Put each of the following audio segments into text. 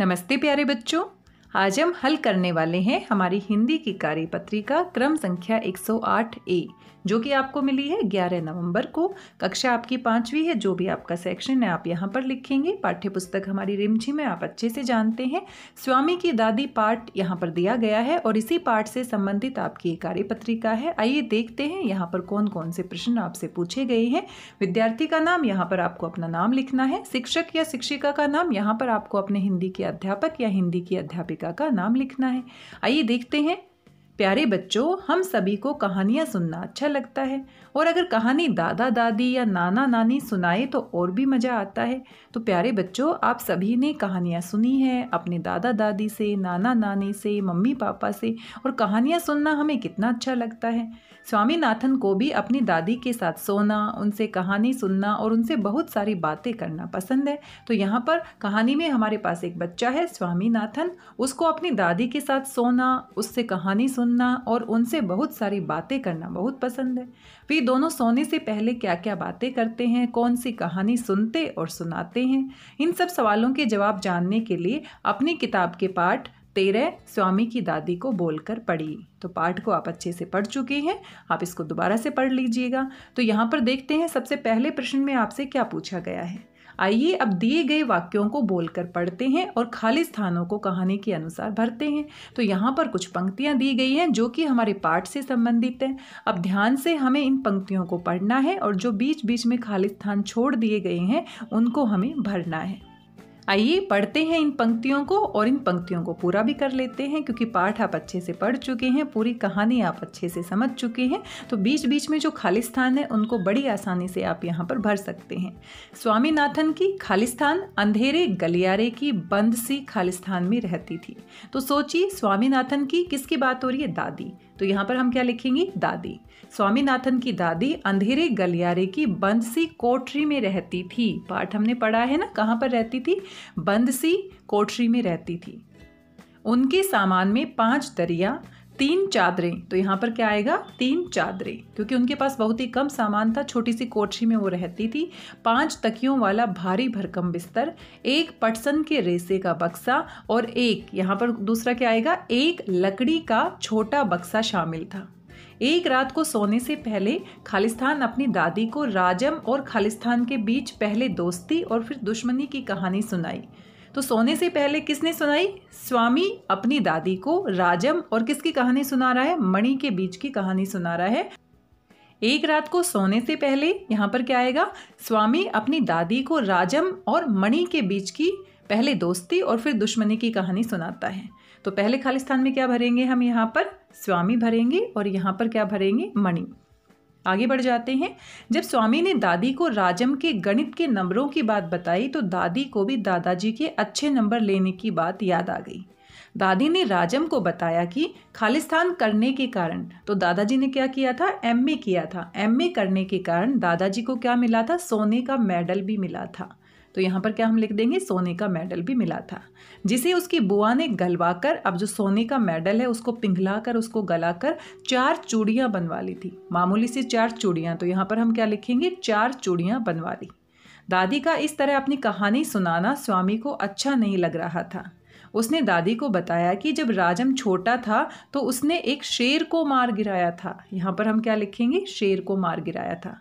नमस्ते प्यारे बच्चों आज हम हल करने वाले हैं हमारी हिंदी की कार्यपत्री का क्रम संख्या 108 ए जो कि आपको मिली है 11 नवंबर को कक्षा आपकी पाँचवीं है जो भी आपका सेक्शन है आप यहाँ पर लिखेंगे पाठ्य पुस्तक हमारी रिमझी में आप अच्छे से जानते हैं स्वामी की दादी पाठ यहाँ पर दिया गया है और इसी पाठ से संबंधित आपकी कार्यपत्रिका है आइए देखते हैं यहाँ पर कौन कौन से प्रश्न आपसे पूछे गए हैं विद्यार्थी का नाम यहाँ पर आपको अपना नाम लिखना है शिक्षक या शिक्षिका का नाम यहाँ पर आपको अपने हिंदी के अध्यापक या हिंदी की अध्यापिका पत्रिका का नाम लिखना है आइए देखते हैं प्यारे बच्चों हम सभी को कहानियाँ सुनना अच्छा लगता है और अगर कहानी दादा दादी या नाना नानी सुनाए तो और भी मज़ा आता है तो प्यारे बच्चों आप सभी ने कहानियाँ सुनी है अपने दादा दादी से नाना नानी से मम्मी पापा से और कहानियाँ सुनना हमें कितना अच्छा लगता है स्वामीनाथन को भी अपनी दादी के साथ सोना उनसे कहानी सुनना और उनसे बहुत सारी बातें करना पसंद है तो यहाँ पर कहानी में हमारे पास एक बच्चा है स्वामीनाथन उसको अपनी दादी के साथ सोना उससे कहानी सुनना सुनना और उनसे बहुत सारी बातें करना बहुत पसंद है वे दोनों सोने से पहले क्या क्या बातें करते हैं कौन सी कहानी सुनते और सुनाते हैं इन सब सवालों के जवाब जानने के लिए अपनी किताब के पाठ तेरह स्वामी की दादी को बोलकर पढ़ी तो पाठ को आप अच्छे से पढ़ चुके हैं आप इसको दोबारा से पढ़ लीजिएगा तो यहाँ पर देखते हैं सबसे पहले प्रश्न में आपसे क्या पूछा गया है आइए अब दिए गए वाक्यों को बोलकर पढ़ते हैं और खाली स्थानों को कहानी के अनुसार भरते हैं तो यहाँ पर कुछ पंक्तियाँ दी गई हैं जो कि हमारे पाठ से संबंधित हैं अब ध्यान से हमें इन पंक्तियों को पढ़ना है और जो बीच बीच में खाली स्थान छोड़ दिए गए हैं उनको हमें भरना है आइए पढ़ते हैं इन पंक्तियों को और इन पंक्तियों को पूरा भी कर लेते हैं क्योंकि पाठ आप अच्छे से पढ़ चुके हैं पूरी कहानी आप अच्छे से समझ चुके हैं तो बीच बीच में जो खालिस्तान है उनको बड़ी आसानी से आप यहाँ पर भर सकते हैं स्वामीनाथन की खालिस्तान अंधेरे गलियारे की बंद सी खालिस्तान में रहती थी तो सोचिए स्वामीनाथन की किसकी बात हो रही है दादी तो यहाँ पर हम क्या लिखेंगे दादी स्वामीनाथन की दादी अंधेरे गलियारे की बंदसी कोठरी में रहती थी पाठ हमने पढ़ा है ना कहाँ पर रहती थी बंदसी कोठरी में रहती थी उनके सामान में पांच दरिया तीन चादरें तो यहाँ पर क्या आएगा तीन चादरें क्योंकि उनके पास बहुत ही कम सामान था छोटी सी कोठरी में वो रहती थी पांच तकियों वाला भारी भरकम बिस्तर एक पटसन के रेसे का बक्सा और एक यहाँ पर दूसरा क्या आएगा एक लकड़ी का छोटा बक्सा शामिल था एक रात को सोने से पहले खालिस्तान अपनी दादी को राजम और खालिस्तान के बीच पहले दोस्ती और फिर दुश्मनी की कहानी सुनाई तो सोने से पहले किसने सुनाई स्वामी अपनी दादी को राजम और किसकी कहानी सुना रहा है मणि के बीच की कहानी सुना रहा है एक रात को सोने से पहले यहाँ पर क्या आएगा स्वामी अपनी दादी को राजम और मणि के बीच की पहले दोस्ती और फिर दुश्मनी की कहानी सुनाता है तो पहले खालिस्तान में क्या भरेंगे हम यहाँ पर स्वामी भरेंगे और यहाँ पर क्या भरेंगे मणि आगे बढ़ जाते हैं जब स्वामी ने दादी को राजम के गणित के नंबरों की बात बताई तो दादी को भी दादाजी के अच्छे नंबर लेने की बात याद आ गई दादी ने राजम को बताया कि खालिस्तान करने के कारण तो दादाजी ने क्या किया था एमए किया था एमए करने के कारण दादाजी को क्या मिला था सोने का मेडल भी मिला था तो यहाँ पर क्या हम लिख देंगे सोने का मेडल भी मिला था जिसे उसकी बुआ ने गलवाकर अब जो सोने का मेडल है उसको पिघलाकर उसको गलाकर चार चूड़ियाँ बनवा ली थी मामूली सी चार चूड़ियाँ तो यहाँ पर हम क्या लिखेंगे चार चूड़ियाँ बनवा ली दादी का इस तरह अपनी कहानी सुनाना स्वामी को अच्छा नहीं लग रहा था उसने दादी को बताया कि जब राजम छोटा था तो उसने एक शेर को मार गिराया था यहाँ पर हम क्या लिखेंगे शेर को मार गिराया था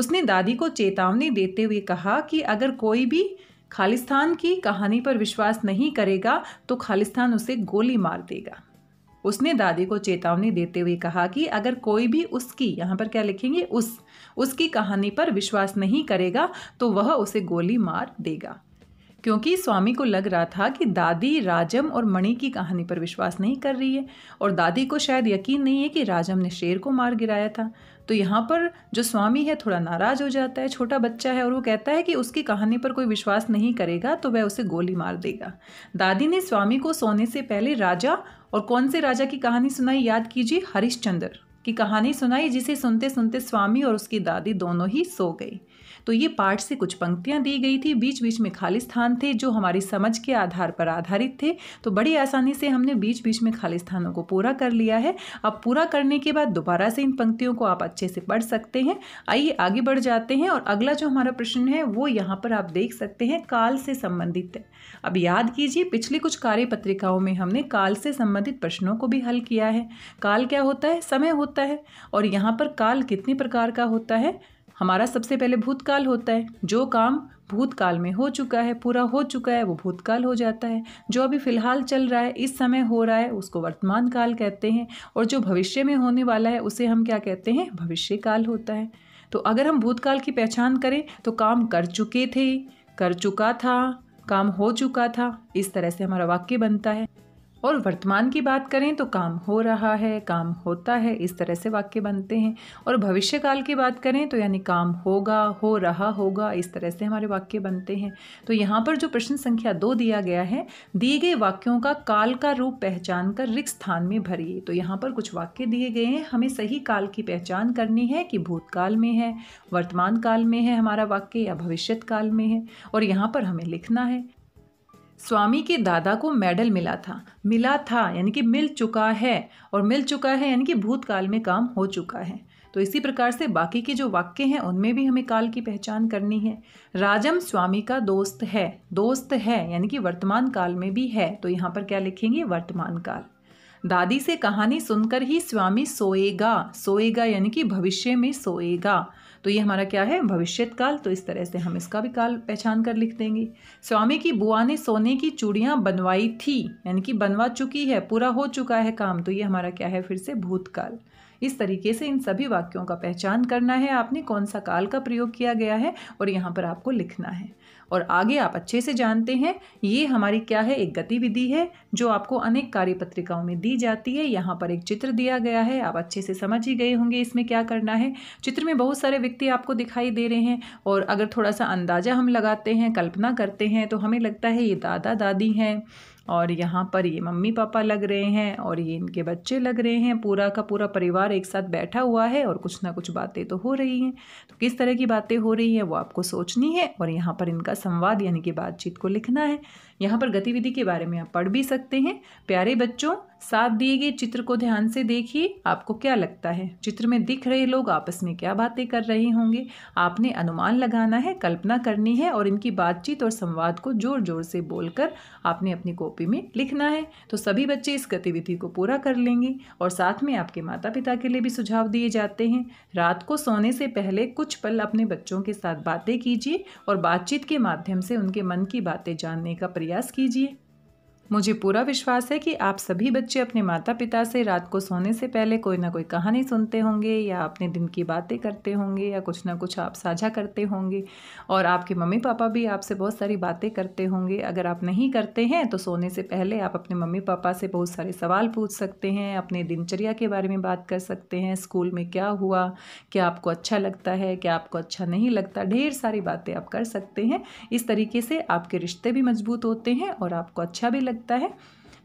उसने दादी को चेतावनी देते हुए कहा कि अगर कोई भी खालिस्तान की कहानी पर विश्वास नहीं करेगा तो खालिस्तान उसे गोली मार देगा उसने दादी को चेतावनी देते हुए कहा कि अगर कोई भी उसकी यहाँ पर क्या लिखेंगे उस उसकी कहानी पर विश्वास नहीं करेगा तो वह उसे गोली मार देगा क्योंकि स्वामी को लग रहा था कि दादी राजम और मणि की कहानी पर विश्वास नहीं कर रही है और दादी को शायद यकीन नहीं है कि राजम ने शेर को मार गिराया था तो यहाँ पर जो स्वामी है थोड़ा नाराज हो जाता है छोटा बच्चा है और वो कहता है कि उसकी कहानी पर कोई विश्वास नहीं करेगा तो वह उसे गोली मार देगा दादी ने स्वामी को सोने से पहले राजा और कौन से राजा की कहानी सुनाई याद कीजिए हरिश्चंद्र की कहानी सुनाई जिसे सुनते सुनते स्वामी और उसकी दादी दोनों ही सो गई तो ये पाठ से कुछ पंक्तियाँ दी गई थी बीच बीच में खाली स्थान थे जो हमारी समझ के आधार पर आधारित थे तो बड़ी आसानी से हमने बीच बीच में खाली स्थानों को पूरा कर लिया है अब पूरा करने के बाद दोबारा से इन पंक्तियों को आप अच्छे से पढ़ सकते हैं आइए आगे बढ़ जाते हैं और अगला जो हमारा प्रश्न है वो यहाँ पर आप देख सकते हैं काल से संबंधित है अब याद कीजिए पिछली कुछ कार्य पत्रिकाओं में हमने काल से संबंधित प्रश्नों को भी हल किया है काल क्या होता है समय होता है और यहाँ पर काल कितने प्रकार का होता है हमारा सबसे पहले भूतकाल होता है जो काम भूतकाल में हो चुका है पूरा हो चुका है वो भूतकाल हो जाता है जो अभी फ़िलहाल चल रहा है इस समय हो रहा है उसको वर्तमान काल कहते हैं और जो भविष्य में होने वाला है उसे हम क्या कहते हैं भविष्य काल होता है तो अगर हम भूतकाल की पहचान करें तो काम कर चुके थे कर चुका था काम हो चुका था इस तरह से हमारा वाक्य बनता है और वर्तमान की बात करें तो काम हो रहा है काम होता है इस तरह से वाक्य बनते हैं और भविष्य काल की बात करें तो यानी काम होगा हो रहा होगा इस तरह से हमारे वाक्य बनते हैं तो यहाँ पर जो प्रश्न संख्या दो दिया गया है दिए गए वाक्यों का काल का रूप पहचान कर रिक्त स्थान में भरिए तो यहाँ पर कुछ वाक्य दिए गए हैं हमें सही काल की पहचान करनी है कि भूतकाल में है वर्तमान काल में है हमारा वाक्य या भविष्य काल में है और यहाँ पर हमें लिखना है स्वामी के दादा को मेडल मिला था मिला था यानी कि मिल चुका है और मिल चुका है यानी कि भूतकाल में काम हो चुका है तो इसी प्रकार से बाकी के जो वाक्य हैं उनमें भी हमें काल की पहचान करनी है राजम स्वामी का दोस्त है दोस्त है यानी कि वर्तमान काल में भी है तो यहाँ पर क्या लिखेंगे वर्तमान काल दादी से कहानी सुनकर ही स्वामी सोएगा सोएगा यानी कि भविष्य में सोएगा तो ये हमारा क्या है भविष्यत काल तो इस तरह से हम इसका भी काल पहचान कर लिख देंगे स्वामी की बुआ ने सोने की चूड़ियाँ बनवाई थी यानी कि बनवा चुकी है पूरा हो चुका है काम तो ये हमारा क्या है फिर से भूतकाल इस तरीके से इन सभी वाक्यों का पहचान करना है आपने कौन सा काल का प्रयोग किया गया है और यहाँ पर आपको लिखना है और आगे आप अच्छे से जानते हैं ये हमारी क्या है एक गतिविधि है जो आपको अनेक कार्य पत्रिकाओं में दी जाती है यहाँ पर एक चित्र दिया गया है आप अच्छे से समझ ही गए होंगे इसमें क्या करना है चित्र में बहुत सारे व्यक्ति आपको दिखाई दे रहे हैं और अगर थोड़ा सा अंदाज़ा हम लगाते हैं कल्पना करते हैं तो हमें लगता है ये दादा दादी हैं और यहाँ पर ये मम्मी पापा लग रहे हैं और ये इनके बच्चे लग रहे हैं पूरा का पूरा परिवार एक साथ बैठा हुआ है और कुछ ना कुछ बातें तो हो रही हैं तो किस तरह की बातें हो रही हैं वो आपको सोचनी है और यहाँ पर इनका संवाद यानी कि बातचीत को लिखना है यहाँ पर गतिविधि के बारे में आप पढ़ भी सकते हैं प्यारे बच्चों साथ दिए गए चित्र को ध्यान से देखिए आपको क्या लगता है चित्र में दिख रहे लोग आपस में क्या बातें कर रहे होंगे आपने अनुमान लगाना है कल्पना करनी है और इनकी बातचीत और संवाद को जोर जोर से बोलकर आपने अपनी कॉपी में लिखना है तो सभी बच्चे इस गतिविधि को पूरा कर लेंगे और साथ में आपके माता पिता के लिए भी सुझाव दिए जाते हैं रात को सोने से पहले कुछ पल अपने बच्चों के साथ बातें कीजिए और बातचीत के माध्यम से उनके मन की बातें जानने का प्रयास कीजिए मुझे पूरा विश्वास है कि आप सभी बच्चे अपने माता पिता से रात को सोने से पहले कोई ना कोई कहानी सुनते होंगे या अपने दिन की बातें करते होंगे या कुछ ना कुछ आप साझा करते होंगे और आपके मम्मी पापा भी आपसे बहुत सारी बातें करते होंगे अगर आप नहीं करते हैं तो सोने से पहले आप अपने मम्मी पापा से बहुत सारे सवाल पूछ सकते हैं अपने दिनचर्या के बारे में बात कर सकते हैं स्कूल में क्या हुआ क्या आपको अच्छा लगता है क्या आपको अच्छा नहीं लगता ढेर सारी बातें आप कर सकते हैं इस तरीके से आपके रिश्ते भी मजबूत होते हैं और आपको अच्छा भी लगता लगता है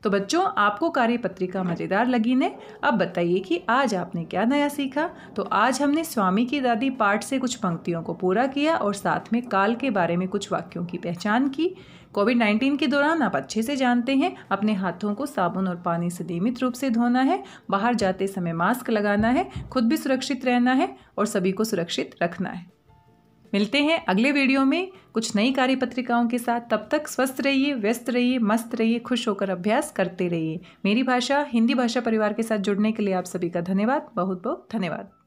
तो बच्चों आपको कार्य पत्रिका मज़ेदार लगी ने अब बताइए कि आज आपने क्या नया सीखा तो आज हमने स्वामी की दादी पाठ से कुछ पंक्तियों को पूरा किया और साथ में काल के बारे में कुछ वाक्यों की पहचान की कोविड नाइन्टीन के दौरान आप अच्छे से जानते हैं अपने हाथों को साबुन और पानी से नियमित रूप से धोना है बाहर जाते समय मास्क लगाना है खुद भी सुरक्षित रहना है और सभी को सुरक्षित रखना है मिलते हैं अगले वीडियो में कुछ नई कार्य पत्रिकाओं के साथ तब तक स्वस्थ रहिए व्यस्त रहिए मस्त रहिए खुश होकर अभ्यास करते रहिए मेरी भाषा हिंदी भाषा परिवार के साथ जुड़ने के लिए आप सभी का धन्यवाद बहुत बहुत धन्यवाद